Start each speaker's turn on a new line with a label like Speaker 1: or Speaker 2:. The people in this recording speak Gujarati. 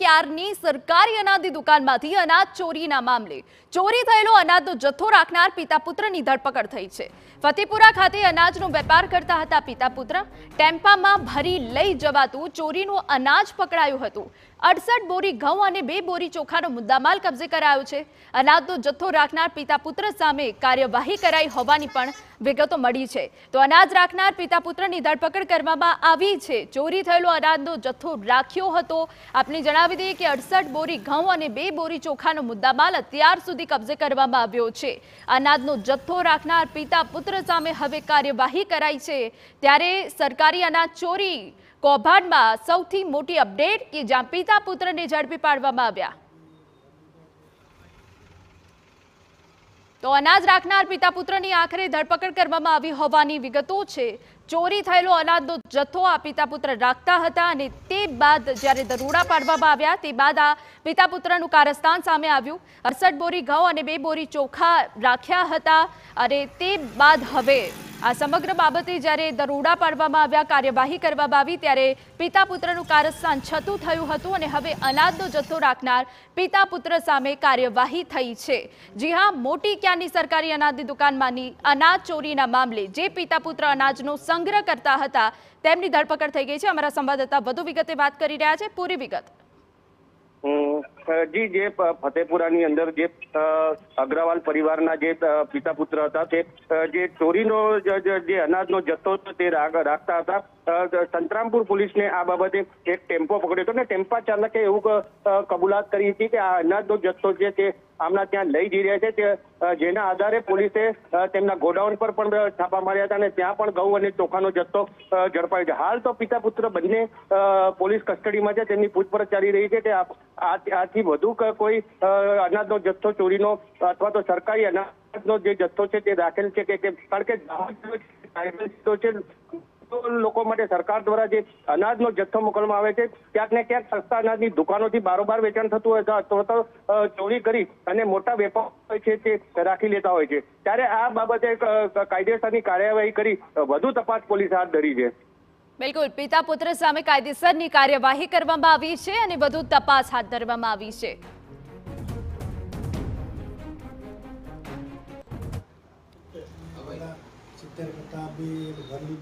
Speaker 1: ક્યારની સરકારી અનાજની દુકાનમાંથી અનાજ ચોરીના મામલે ચોરી થયેલો અનાજનો જથ્થો રાખનાર પિતા પુત્રની ધરપકડ થઈ છે ફતેપુરા ખાતે અનાજનો વેપાર કરતા હતા પિતા પુત્ર ટેમ્પામાં ભરી લઈ જવાતું ચોરીનું અનાજ પકડાયું હતું અડસઠ બોરી ઘઉં અને બે બોરી ચોખાનો મુદ્દામાલ કબજે કરાયો છે અનાજનો જથ્થો રાખનાર પિતા પુત્ર સામે કાર્યવાહી કરાઈ હોવાની પણ વિગતો મળી છે તો અનાજ રાખનાર પિતા પુત્રની ધરપકડ કરવામાં આવી છે ચોરી થયેલો અનાજનો જથ્થો રાખ્યો હતો આપને જણાવ જણાવી દઈએ કે અડસઠ બોરી ઘઉં અને બે બોરી ચોખાનો મુદ્દા માલ અત્યાર સુધી કબજે કરવામાં આવ્યો છે અનાજનો જથ્થો રાખનાર પિતા પુત્ર સામે હવે કાર્યવાહી કરાઈ છે ત્યારે સરકારી અનાજ ચોરી કૌભાંડમાં સૌથી મોટી અપડેટ કે જ્યાં પિતા પુત્રને ઝડપી પાડવામાં આવ્યા તો અનાજ રાખનાર પિતા પુત્રની આખરે ધરપકડ કરવામાં આવી હોવાની વિગતો છે ચોરી થયેલો અનાજનો જથ્થો આ પિતા પુત્ર રાખતા હતા અને તે બાદ જ્યારે દરોડા પાડવામાં આવ્યા તે બાદ આ પિતા પુત્રનું કારસ્તાન સામે આવ્યું અડસઠ બોરી ઘઉં અને બે બોરી ચોખા રાખ્યા હતા અને તે બાદ હવે આ સમગ્ર બાબતે જ્યારે દરોડા પાડવામાં આવ્યા કાર્યવાહી કરવામાં આવી ત્યારે પિતા પુત્રનું કારસ્તાન છતું થયું હતું અને હવે અનાજનો જથ્થો રાખનાર પિતા પુત્ર સામે કાર્યવાહી થઈ છે જી હા મોટી ક્યાંની સરકારી અનાજની દુકાનમાંની અનાજ ચોરીના મામલે જે પિતા પુત્ર અનાજનો સંગ્રહ કરતા હતા તેમની ધરપકડ થઈ ગઈ છે અમારા સંવાદદાતા વધુ વિગતે વાત કરી રહ્યા છે પૂરી વિગત
Speaker 2: જી જે ફતેપુરાની અંદર જે અગ્રવાલ પરિવારના જે પિતા પુત્ર હતા તે જે ચોરીનો જે અનાજનો જથ્થો તે રાખતા હતા સંતરામપુર પોલીસને આ બાબતે એક ટેમ્પો પકડ્યો હતો ને ટેમ્પા ચાલકે એવું કબૂલાત કરી હતી કે આ અનાજનો જથ્થો છે તે આમના ત્યાં લઈ જઈ રહ્યા છે જેના આધારે પોલીસે તેમના ગોડાઉન પર પણ છાપા માર્યા હતા અને ત્યાં પણ ઘઉં અને ચોખાનો જથ્થો ઝડપાયો છે હાલ તો પિતા પુત્ર બંને પોલીસ કસ્ટડીમાં છે તેમની પૂછપરછ ચાલી રહી છે કે આથી વધુ કોઈ અનાજનો જથ્થો ચોરીનો અથવા તો સરકારી અનાજનો જે જથ્થો છે તે રાખેલ છે કે કારણ કે લોકો માટે સરકાર દ્વારા જે અનાજનો જથ્થો મોકલવામાં આવે છે ક્યાંક ને ક્યાંક સસ્તા અનાજની દુકાનોથી બારોબાર વેચાણ થતું હોય અથવા તો ચોરી કરી અને મોટા વેપાર હોય છે તે રાખી લેતા હોય છે ત્યારે આ બાબતે કાયદેસરની કાર્યવાહી કરી વધુ તપાસ પોલીસ હાથ ધરી છે
Speaker 1: બિલકુલ પિતા પુત્ર સામે કાયદેસરની કાર્યવાહી કરવામાં આવી છે અને વધુ તપાસ હાથ ધરવામાં આવી છે
Speaker 2: સિત્તેર કરતા બી ભરી